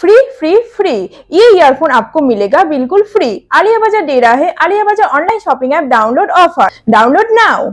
free free free ये earphone आपको मिलेगा बिल्कुल फ्री आलिया बाजार डेरा है आलिया बाजार online shopping app download offer download now